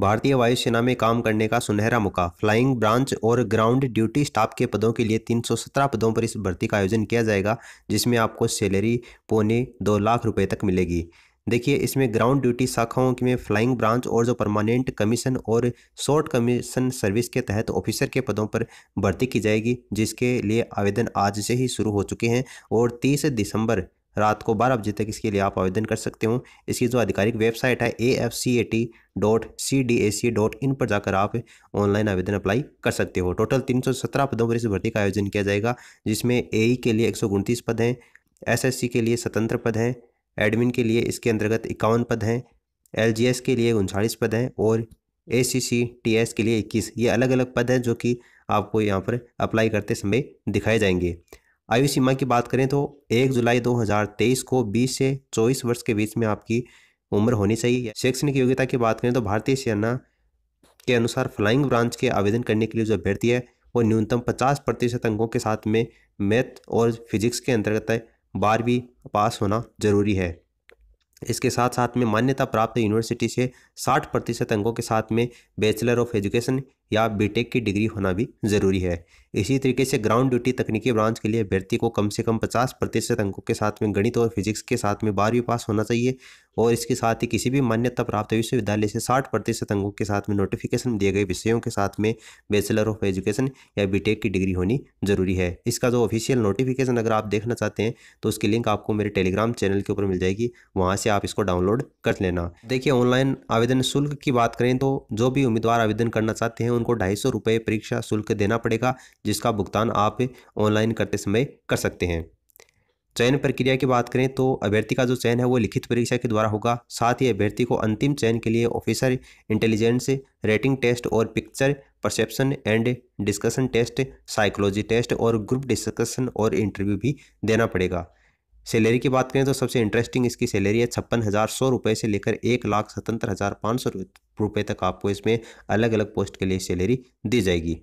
भारतीय वायुसेना में काम करने का सुनहरा मौका फ्लाइंग ब्रांच और ग्राउंड ड्यूटी स्टाफ के पदों के लिए 317 पदों पर इस भर्ती का आयोजन किया जाएगा जिसमें आपको सैलरी पौने दो लाख रुपए तक मिलेगी देखिए इसमें ग्राउंड ड्यूटी शाखाओं में फ्लाइंग ब्रांच और जो परमानेंट कमीशन और शॉर्ट कमीशन सर्विस के तहत ऑफिसर के पदों पर भर्ती की जाएगी जिसके लिए आवेदन आज से ही शुरू हो चुके हैं और तीस दिसंबर रात को बारह बजे तक इसके लिए आप आवेदन कर सकते हो इसकी जो आधिकारिक वेबसाइट है A F C A T dot C D A C dot in पर जाकर आप ऑनलाइन आवेदन अप्लाई कर सकते हो टोटल तीन सौ सत्रह पदों पर इस भर्ती का आयोजन किया जाएगा जिसमें ए ई e के लिए एक सौ उनतीस पद हैं एस एस सी के लिए स्वतंत्र पद हैं एडमिन के लिए इसके अंतर्गत इक्यावन पद हैं एल जी एस के लिए उनचालीस पद हैं और ए सी सी टी एस के लिए इक्कीस ये अलग अलग पद हैं जो कि आपको यहाँ पर अप्लाई करते समय दिखाए जाएंगे आयु सीमा की बात करें तो 1 जुलाई 2023 को 20 से 24 वर्ष के बीच में आपकी उम्र होनी चाहिए शैक्षणिक योग्यता की बात करें तो भारतीय सेना के अनुसार फ्लाइंग ब्रांच के आवेदन करने के लिए जो अभ्यर्थी है वो न्यूनतम 50 प्रतिशत अंकों के साथ में मैथ और फिजिक्स के अंतर्गत बारहवीं पास होना जरूरी है इसके साथ साथ में मान्यता प्राप्त यूनिवर्सिटी से 60 प्रतिशत अंकों के साथ में बैचलर ऑफ एजुकेशन या बीटेक की डिग्री होना भी ज़रूरी है इसी तरीके से ग्राउंड ड्यूटी तकनीकी ब्रांच के लिए अभ्यर्थी को कम से कम 50 प्रतिशत अंकों के साथ में गणित और फिजिक्स के साथ में बारहवीं पास होना चाहिए और इसके साथ ही किसी भी मान्यता प्राप्त विश्वविद्यालय से 60 प्रतिशत अंकों के साथ में नोटिफिकेशन दिए गए विषयों के साथ में बैचलर ऑफ एजुकेशन या बी की डिग्री होनी ज़रूरी है इसका जो ऑफिशियल नोटिफिकेशन अगर आप देखना चाहते हैं तो उसकी लिंक आपको मेरे टेलीग्राम चैनल के ऊपर मिल जाएगी वहाँ से आप इसको डाउनलोड कर लेना देखिए ऑनलाइन आवेदन शुल्क की बात करें तो जो भी उम्मीदवार आवेदन करना चाहते हैं उनको ढाई सौ रुपये परीक्षा शुल्क देना पड़ेगा जिसका भुगतान आप ऑनलाइन करते समय कर सकते हैं चयन प्रक्रिया की बात करें तो अभ्यर्थी का जो चयन है वो लिखित परीक्षा के द्वारा होगा साथ ही अभ्यर्थी को अंतिम चयन के लिए ऑफिसर इंटेलिजेंस रेटिंग टेस्ट और picture perception and discussion test psychology test और ग्रुप डिस्कशन और इंटरव्यू भी देना पड़ेगा सैलरी की बात करें तो सबसे इंटरेस्टिंग इसकी सैलरी है छप्पन हज़ार सौ रुपये से लेकर एक लाख सतहत्तर हज़ार पाँच सौ रुपये तक आपको इसमें अलग अलग पोस्ट के लिए सैलरी दी जाएगी